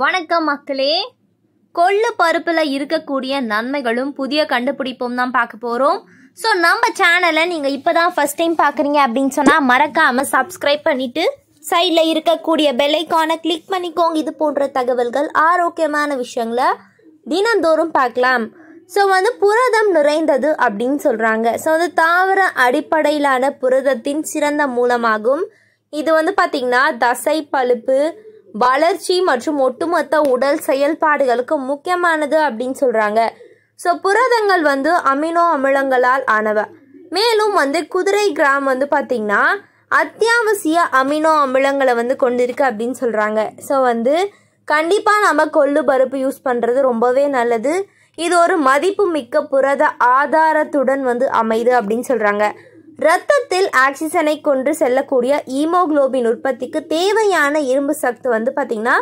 வணக்கம் மக்களே கொள்ளு பருப்பில் இருக்கக்கூடிய நன்மைகளும் புதிய கண்டுபிடிப்பும் தான் பார்க்க போகிறோம் ஸோ நம்ம சேனலை நீங்கள் இப்போ தான் ஃபஸ்ட் டைம் பார்க்குறீங்க அப்படின்னு சொன்னால் மறக்காமல் சப்ஸ்கிரைப் பண்ணிவிட்டு சைடில் இருக்கக்கூடிய பெல்லைக்கானை கிளிக் பண்ணிக்கோங்க இது போன்ற தகவல்கள் ஆரோக்கியமான விஷயங்களை தினந்தோறும் பார்க்கலாம் ஸோ வந்து புரதம் நிறைந்தது அப்படின்னு சொல்கிறாங்க ஸோ வந்து தாவர அடிப்படையிலான புரதத்தின் சிறந்த மூலமாகும் இது வந்து பார்த்திங்கன்னா தசை பழுப்பு வளர்ச்சி மற்றும் ஒட்டுமொத்த உடல் செயல்பாடுகளுக்கு முக்கியமானது அப்படின்னு சொல்கிறாங்க ஸோ புரதங்கள் வந்து அமினோ அமிலங்களால் ஆனவ மேலும் வந்து குதிரை கிராம் வந்து பார்த்திங்கன்னா அத்தியாவசிய அமினோ அமிலங்களை வந்து கொண்டிருக்கு அப்படின்னு சொல்கிறாங்க ஸோ வந்து கண்டிப்பாக நம்ம கொள்ளு பருப்பு யூஸ் பண்ணுறது ரொம்பவே நல்லது இது ஒரு மதிப்பு மிக்க புரத ஆதாரத்துடன் வந்து அமைது அப்படின்னு சொல்கிறாங்க ரத்தத்தில் ஆக்சிஜனை கொண்டு செல்லக்கூடிய ஈமோக்ளோபின் உற்பத்திக்கு தேவையான இரும்பு சத்து வந்து பார்த்திங்கன்னா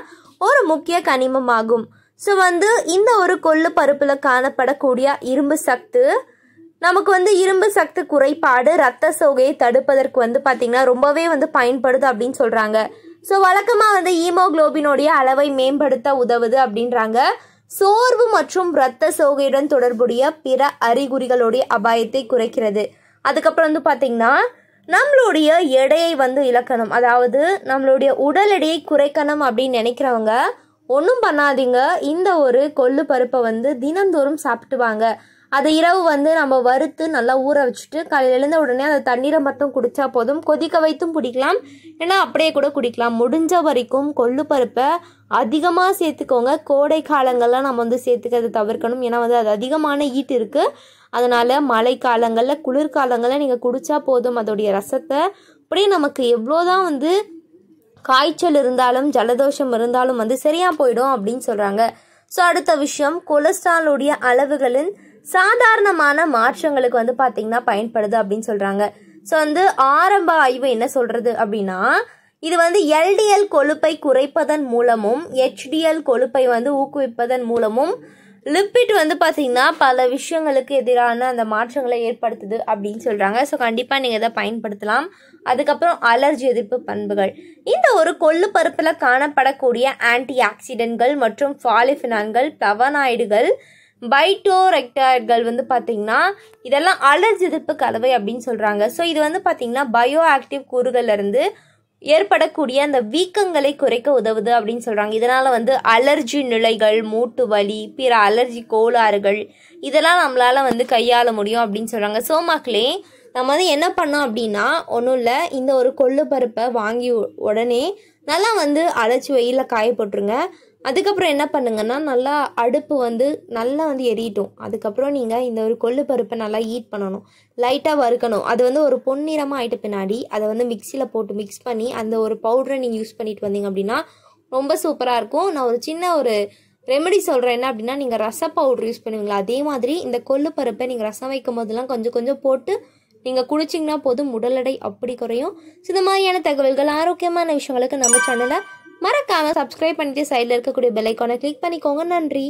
ஒரு முக்கிய கனிமமாகும் ஸோ வந்து இந்த ஒரு கொள்ளு பருப்பில் காணப்படக்கூடிய இரும்பு சத்து நமக்கு வந்து இரும்பு சத்து குறைபாடு ரத்த சோகையை தடுப்பதற்கு வந்து பார்த்திங்கன்னா ரொம்பவே வந்து பயன்படுது அப்படின்னு சொல்கிறாங்க ஸோ வழக்கமாக வந்து ஈமோக்ளோபினுடைய அளவை மேம்படுத்த உதவுது அப்படின்றாங்க சோர்வு மற்றும் இரத்த சோகையுடன் தொடர்புடைய பிற அறிகுறிகளுடைய அபாயத்தை குறைக்கிறது அதுக்கப்புறம் வந்து பார்த்திங்கன்னா நம்மளுடைய எடையை வந்து இழக்கணும் அதாவது நம்மளுடைய உடல் எடையை குறைக்கணும் அப்படின்னு நினைக்கிறவங்க ஒன்றும் பண்ணாதீங்க இந்த ஒரு கொள்ளு பருப்பை வந்து தினந்தோறும் சாப்பிட்டு வாங்க அதை இரவு வந்து நம்ம வறுத்து நல்லா ஊற வச்சுட்டு காலையில் எழுந்த உடனே அந்த தண்ணீரை மட்டும் குடித்தா போதும் கொதிக்க வைத்தும் குடிக்கலாம் ஏன்னா அப்படியே கூட குடிக்கலாம் முடிஞ்ச வரைக்கும் கொள்ளு பருப்பை அதிகமாக சேர்த்துக்கோங்க கோடை காலங்கள்லாம் நம்ம வந்து சேர்த்துக்கிறது தவிர்க்கணும் ஏன்னா வந்து அது அதிகமான ஈட்டு இருக்குது அதனால் மழை காலங்களில் குளிர்காலங்களில் நீங்கள் குடித்தா போதும் அதோடைய ரசத்தை அப்படியே நமக்கு எவ்வளோதான் வந்து காய்ச்சல் இருந்தாலும் ஜலதோஷம் இருந்தாலும் வந்து சரியாக போயிடும் அப்படின்னு சொல்கிறாங்க ஸோ அடுத்த விஷயம் கொலஸ்ட்ராலுடைய அளவுகளின் சாதாரணமான மாற்றங்களுக்கு வந்து பார்த்திங்கன்னா பயன்படுது அப்படின்னு சொல்கிறாங்க ஸோ வந்து ஆரம்ப ஆய்வு என்ன சொல்கிறது அப்படின்னா இது வந்து எல்டிஎல் கொழுப்பை குறைப்பதன் மூலமும் ஹெச்டிஎல் கொழுப்பை வந்து ஊக்குவிப்பதன் மூலமும் லிப்பிட் வந்து பார்த்தீங்கன்னா பல விஷயங்களுக்கு எதிரான அந்த மாற்றங்களை ஏற்படுத்துது அப்படின்னு சொல்கிறாங்க ஸோ கண்டிப்பாக நீங்கள் இதை பயன்படுத்தலாம் அதுக்கப்புறம் அலர்ஜி எதிர்ப்பு பண்புகள் இந்த ஒரு கொள்ளு பருப்பில் காணப்படக்கூடிய ஆன்டி ஆக்சிடென்ட்கள் மற்றும் ஃபாலிஃபினான்கள் பவனாய்டுகள் பைட்டோரெக்டாய்டுகள் வந்து பார்த்திங்கன்னா இதெல்லாம் அலர்ஜி எதிர்ப்பு கலவை அப்படின்னு சொல்கிறாங்க ஸோ இது வந்து பார்த்திங்கன்னா பயோ ஆக்டிவ் கூறுகள்லேருந்து ஏற்படக்கூடிய அந்த வீக்கங்களை குறைக்க உதவுது அப்படின்னு சொல்கிறாங்க இதனால் வந்து அலர்ஜி நிலைகள் மூட்டு வலி பிற அலர்ஜி கோளாறுகள் இதெல்லாம் நம்மளால் வந்து கையாள முடியும் அப்படின்னு சொல்கிறாங்க சோமாக்களே நம்ம வந்து என்ன பண்ணோம் அப்படின்னா ஒன்றும் இல்லை இந்த ஒரு கொள்ளு பருப்பை வாங்கி உடனே நல்லா வந்து அரைச்சி வெயிலில் காய போட்டுருங்க அதுக்கப்புறம் என்ன பண்ணுங்கன்னா நல்லா அடுப்பு வந்து நல்லா வந்து எரியட்டும் அதுக்கப்புறம் நீங்கள் இந்த ஒரு கொள்ளு பருப்பை நல்லா ஹீட் பண்ணணும் லைட்டாக வறுக்கணும் அது வந்து ஒரு பொன்னிறமாக ஆகிட்ட பின்னாடி அதை வந்து மிக்சியில் போட்டு மிக்ஸ் பண்ணி அந்த ஒரு பவுடரை நீங்கள் யூஸ் பண்ணிட்டு வந்தீங்க அப்படின்னா ரொம்ப சூப்பராக இருக்கும் நான் ஒரு சின்ன ஒரு ரெமெடி சொல்கிறேன் என்ன அப்படின்னா நீங்கள் ரச பவுடர் யூஸ் பண்ணுவீங்களா அதே மாதிரி இந்த கொள்ளு பருப்பை நீங்கள் ரசம் வைக்கும் போதெல்லாம் கொஞ்சம் கொஞ்சம் போட்டு நீங்கள் குடிச்சிங்கன்னா போதும் உடல் எடை அப்படி குறையும் ஸோ இந்த மாதிரியான தகவல்கள் ஆரோக்கியமான விஷயங்களுக்கு நம்ம சேனலை மறக்காம சப்ஸ்கிரைப் பண்ணிட்டு சைடில் இருக்கக்கூடிய பெல் ஐக்கானை கிளிக் பண்ணிக்கோங்க நன்றி